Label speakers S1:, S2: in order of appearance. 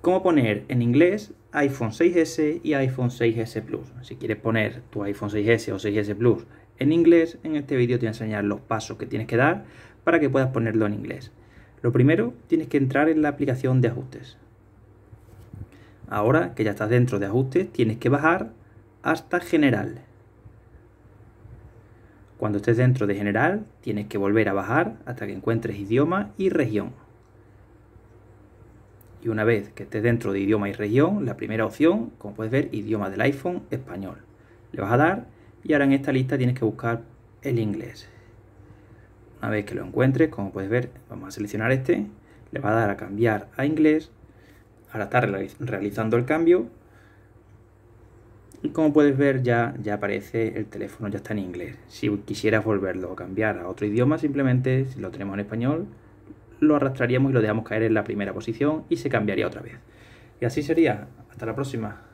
S1: cómo poner en inglés iPhone 6S y iPhone 6S Plus. Si quieres poner tu iPhone 6S o 6S Plus en inglés, en este vídeo te voy a enseñar los pasos que tienes que dar para que puedas ponerlo en inglés. Lo primero, tienes que entrar en la aplicación de ajustes. Ahora que ya estás dentro de ajustes, tienes que bajar hasta general. Cuando estés dentro de general, tienes que volver a bajar hasta que encuentres idioma y región. Y una vez que estés dentro de idioma y región, la primera opción, como puedes ver, idioma del iPhone, español. Le vas a dar y ahora en esta lista tienes que buscar el inglés. Una vez que lo encuentres, como puedes ver, vamos a seleccionar este, le va a dar a cambiar a inglés, ahora está realizando el cambio y como puedes ver ya, ya aparece el teléfono, ya está en inglés. Si quisieras volverlo a cambiar a otro idioma, simplemente si lo tenemos en español, lo arrastraríamos y lo dejamos caer en la primera posición y se cambiaría otra vez. Y así sería. Hasta la próxima.